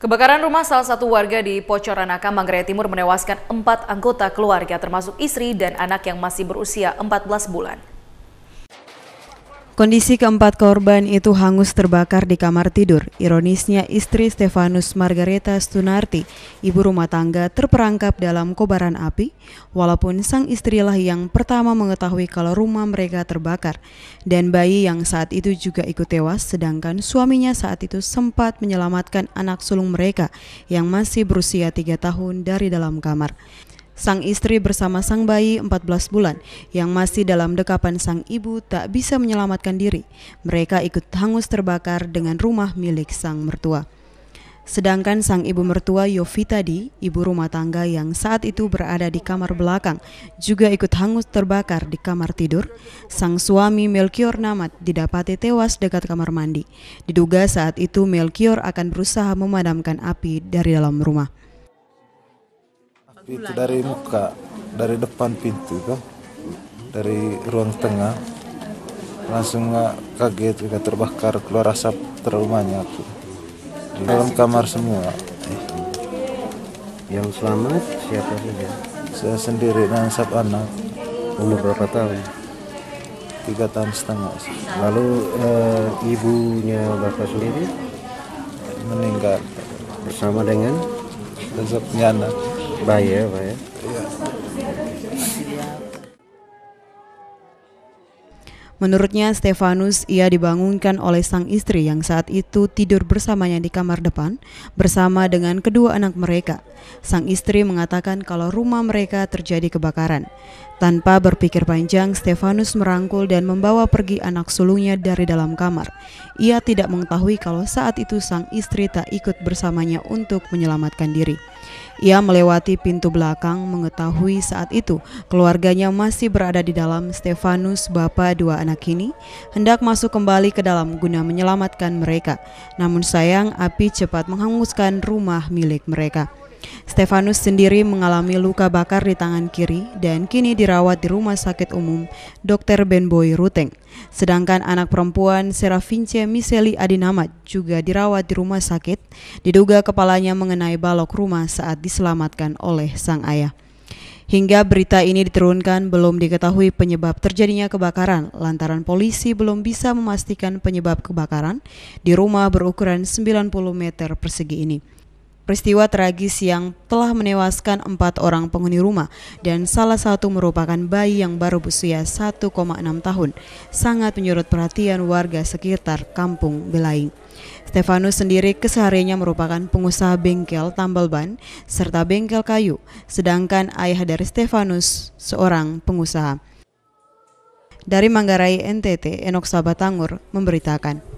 Kebakaran rumah salah satu warga di Pocoranaka, Manggarai Timur menewaskan empat anggota keluarga termasuk istri dan anak yang masih berusia 14 bulan. Kondisi keempat korban itu hangus terbakar di kamar tidur. Ironisnya, istri Stefanus Margareta Stunarti, ibu rumah tangga, terperangkap dalam kobaran api, walaupun sang istrilah yang pertama mengetahui kalau rumah mereka terbakar. Dan bayi yang saat itu juga ikut tewas, sedangkan suaminya saat itu sempat menyelamatkan anak sulung mereka yang masih berusia tiga tahun dari dalam kamar. Sang istri bersama sang bayi 14 bulan yang masih dalam dekapan sang ibu tak bisa menyelamatkan diri. Mereka ikut hangus terbakar dengan rumah milik sang mertua. Sedangkan sang ibu mertua Yovitadi, ibu rumah tangga yang saat itu berada di kamar belakang, juga ikut hangus terbakar di kamar tidur. Sang suami Melchior Namat didapati tewas dekat kamar mandi. Diduga saat itu Melchior akan berusaha memadamkan api dari dalam rumah itu dari muka dari depan pintu itu kan? dari ruang tengah langsung kaget juga terbakar keluar asap terlalu banyak di dalam kamar semua yang selamat siapa saja saya sendiri dan sab anak umur berapa tahun tiga tahun setengah lalu e, ibunya bapak sendiri meninggal bersama dengan Rezab anak Bayar, bayar. Menurutnya, Stefanus ia dibangunkan oleh sang istri yang saat itu tidur bersamanya di kamar depan bersama dengan kedua anak mereka. Sang istri mengatakan kalau rumah mereka terjadi kebakaran. Tanpa berpikir panjang, Stefanus merangkul dan membawa pergi anak sulungnya dari dalam kamar. Ia tidak mengetahui kalau saat itu sang istri tak ikut bersamanya untuk menyelamatkan diri. Ia melewati pintu belakang mengetahui saat itu keluarganya masih berada di dalam Stefanus bapak dua anak ini hendak masuk kembali ke dalam guna menyelamatkan mereka. Namun sayang api cepat menghanguskan rumah milik mereka. Stefanus sendiri mengalami luka bakar di tangan kiri dan kini dirawat di Rumah Sakit Umum Dr. Benboy Ruteng. Sedangkan anak perempuan Serafince Miseli Adinamat juga dirawat di rumah sakit, diduga kepalanya mengenai balok rumah saat diselamatkan oleh sang ayah. Hingga berita ini diturunkan, belum diketahui penyebab terjadinya kebakaran lantaran polisi belum bisa memastikan penyebab kebakaran di rumah berukuran 90 meter persegi ini. Peristiwa tragis yang telah menewaskan empat orang penghuni rumah dan salah satu merupakan bayi yang baru berusia 1,6 tahun sangat menyurut perhatian warga sekitar kampung Belaing. Stefanus sendiri kesehariannya merupakan pengusaha bengkel tambal ban serta bengkel kayu, sedangkan ayah dari Stefanus seorang pengusaha. Dari Manggarai, NTT, Enok Sabatangur memberitakan.